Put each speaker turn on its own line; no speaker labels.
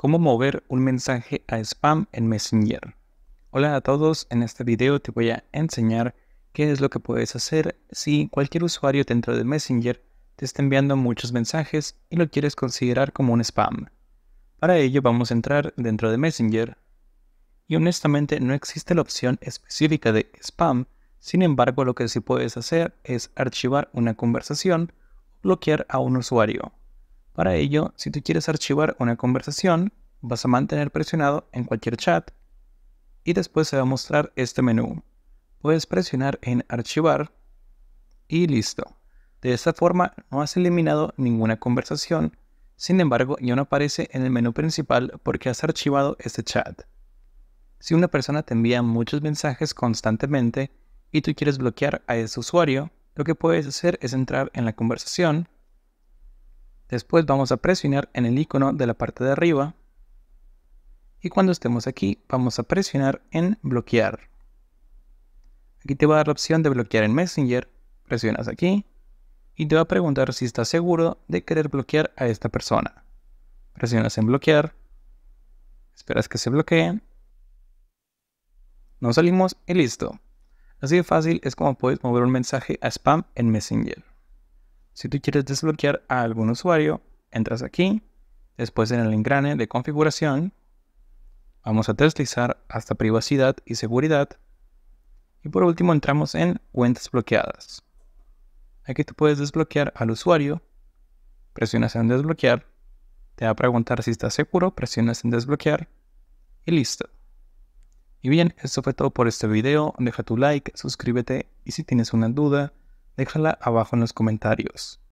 Cómo mover un mensaje a spam en Messenger. Hola a todos, en este video te voy a enseñar qué es lo que puedes hacer si cualquier usuario dentro de Messenger te está enviando muchos mensajes y lo quieres considerar como un spam. Para ello vamos a entrar dentro de Messenger y honestamente no existe la opción específica de spam, sin embargo lo que sí puedes hacer es archivar una conversación o bloquear a un usuario. Para ello, si tú quieres archivar una conversación, vas a mantener presionado en cualquier chat y después se va a mostrar este menú. Puedes presionar en archivar y listo. De esta forma no has eliminado ninguna conversación, sin embargo ya no aparece en el menú principal porque has archivado este chat. Si una persona te envía muchos mensajes constantemente y tú quieres bloquear a ese usuario, lo que puedes hacer es entrar en la conversación Después vamos a presionar en el icono de la parte de arriba y cuando estemos aquí vamos a presionar en bloquear. Aquí te va a dar la opción de bloquear en Messenger, presionas aquí y te va a preguntar si estás seguro de querer bloquear a esta persona. Presionas en bloquear, esperas que se bloqueen, nos salimos y listo. Así de fácil es como puedes mover un mensaje a spam en Messenger. Si tú quieres desbloquear a algún usuario, entras aquí, después en el engrane de configuración, vamos a deslizar hasta privacidad y seguridad, y por último entramos en cuentas bloqueadas. Aquí tú puedes desbloquear al usuario, presionas en desbloquear, te va a preguntar si estás seguro, presionas en desbloquear y listo. Y bien, esto fue todo por este video, deja tu like, suscríbete y si tienes una duda, Déjala abajo en los comentarios.